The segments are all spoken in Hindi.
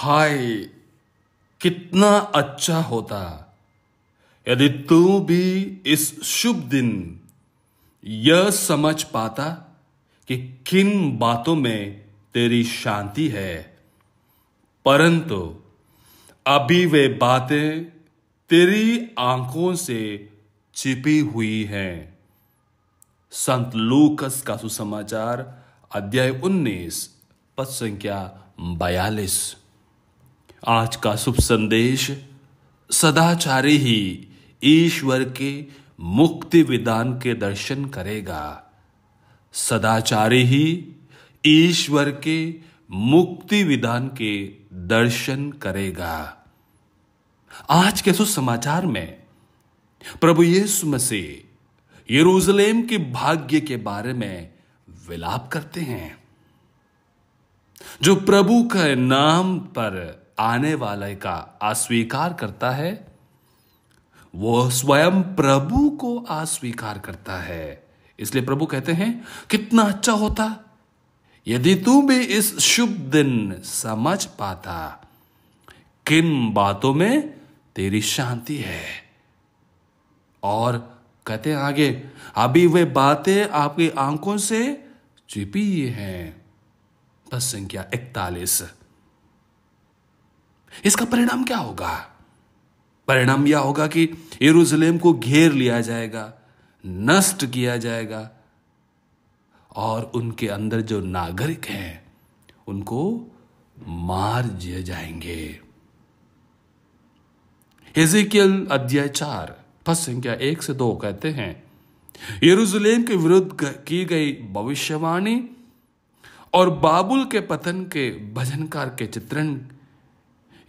हाय कितना अच्छा होता यदि तू भी इस शुभ दिन यह समझ पाता कि किन बातों में तेरी शांति है परंतु अभी वे बातें तेरी आंखों से छिपी हुई हैं संत लूकस का सुसमाचार अध्याय 19 पद संख्या बयालीस आज का शुभ संदेश सदाचारी ही ईश्वर के मुक्ति विधान के दर्शन करेगा सदाचारी ही ईश्वर के मुक्ति विधान के दर्शन करेगा आज के सुसमाचार में प्रभु यीशु मसीह यरूशलेम के भाग्य के बारे में विलाप करते हैं जो प्रभु के नाम पर आने वाले का अस्वीकार करता है वो स्वयं प्रभु को अस्वीकार करता है इसलिए प्रभु कहते हैं कितना अच्छा होता यदि तू भी इस शुभ दिन समझ पाता किन बातों में तेरी शांति है और कहते हैं आगे अभी वे बातें आपकी आंखों से छिपी हैं बस संख्या इकतालीस इसका परिणाम क्या होगा परिणाम यह होगा कि यरूशलेम को घेर लिया जाएगा नष्ट किया जाएगा और उनके अंदर जो नागरिक हैं उनको मार दिए जाएंगे हेजिकल अध्याय चार फर्स्ट संख्या एक से दो कहते हैं यरूशलेम के विरुद्ध की गई भविष्यवाणी और बाबुल के पतन के भजनकार के चित्रण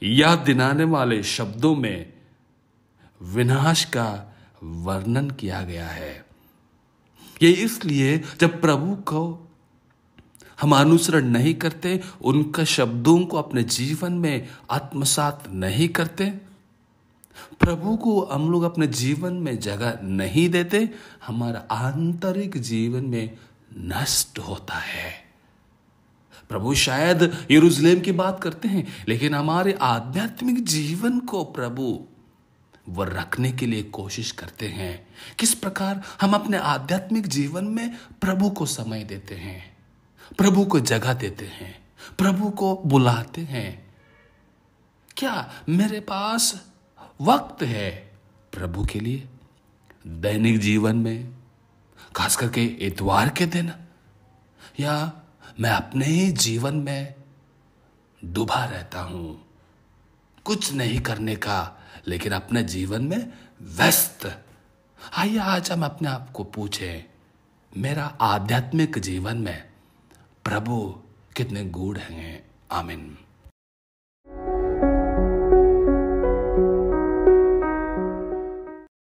या दिनाने वाले शब्दों में विनाश का वर्णन किया गया है ये इसलिए जब प्रभु को हम अनुसरण नहीं करते उनका शब्दों को अपने जीवन में आत्मसात नहीं करते प्रभु को हम लोग अपने जीवन में जगह नहीं देते हमारा आंतरिक जीवन में नष्ट होता है प्रभु शायद यरूशलेम की बात करते हैं लेकिन हमारे आध्यात्मिक जीवन को प्रभु वह रखने के लिए कोशिश करते हैं किस प्रकार हम अपने आध्यात्मिक जीवन में प्रभु को समय देते हैं प्रभु को जगह देते हैं प्रभु को बुलाते हैं क्या मेरे पास वक्त है प्रभु के लिए दैनिक जीवन में खास करके इतवार के दिन या मैं अपने ही जीवन में डूबा रहता हूं कुछ नहीं करने का लेकिन अपने जीवन में व्यस्त आइए आज हम अपने आप को पूछें मेरा आध्यात्मिक जीवन में प्रभु कितने गूढ़ हैं आमिन